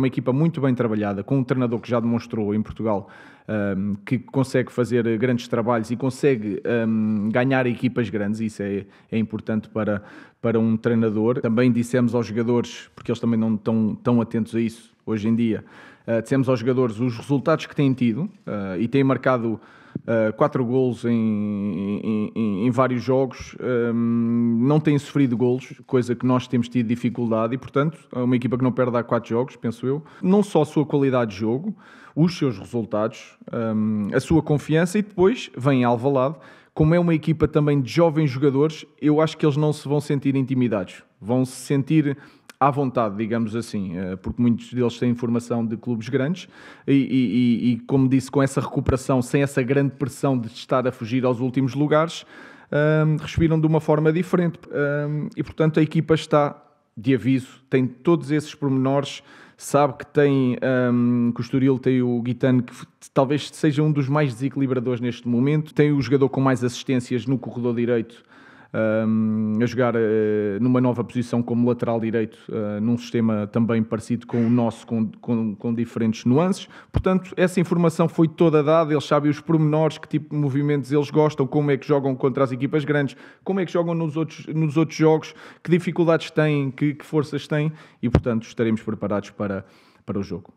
uma equipa muito bem trabalhada, com um treinador que já demonstrou em Portugal um, que consegue fazer grandes trabalhos e consegue um, ganhar equipas grandes, isso é, é importante para, para um treinador. Também dissemos aos jogadores, porque eles também não estão tão atentos a isso, hoje em dia, uh, dissemos aos jogadores os resultados que têm tido uh, e têm marcado uh, quatro golos em, em, em vários jogos, um, ehm, não têm sofrido golos, coisa que nós temos tido dificuldade e, portanto, é uma equipa que não perde há quatro jogos, penso eu. Não só a sua qualidade de jogo, os seus resultados, um, ehm, a sua confiança e depois vem Alvalade como é uma equipa também de jovens jogadores, eu acho que eles não se vão sentir intimidados. Vão se sentir à vontade, digamos assim, eh, porque muitos deles têm formação de clubes grandes e, e, e, como disse, com essa recuperação, sem essa grande pressão de estar a fugir aos últimos lugares, um, ehm, respiram de uma forma diferente. Um, ehm, e, portanto, a equipa está de aviso, tem todos esses pormenores, sabe que tem um, ehm, que o Estoril tem o Guitano que talvez seja um dos mais desequilibradores neste momento, tem o jogador com mais assistências no corredor direito um, a jogar uh, numa nova posição como lateral direito, uh, num sistema também parecido com o nosso, com, com, com, diferentes nuances. Portanto, essa informação foi toda dada, eles sabem os pormenores, que tipo de movimentos eles gostam, como é que jogam contra as equipas grandes, como é que jogam nos outros, nos outros jogos, que dificuldades têm, que, que forças têm e, portanto, estaremos preparados para, para o jogo.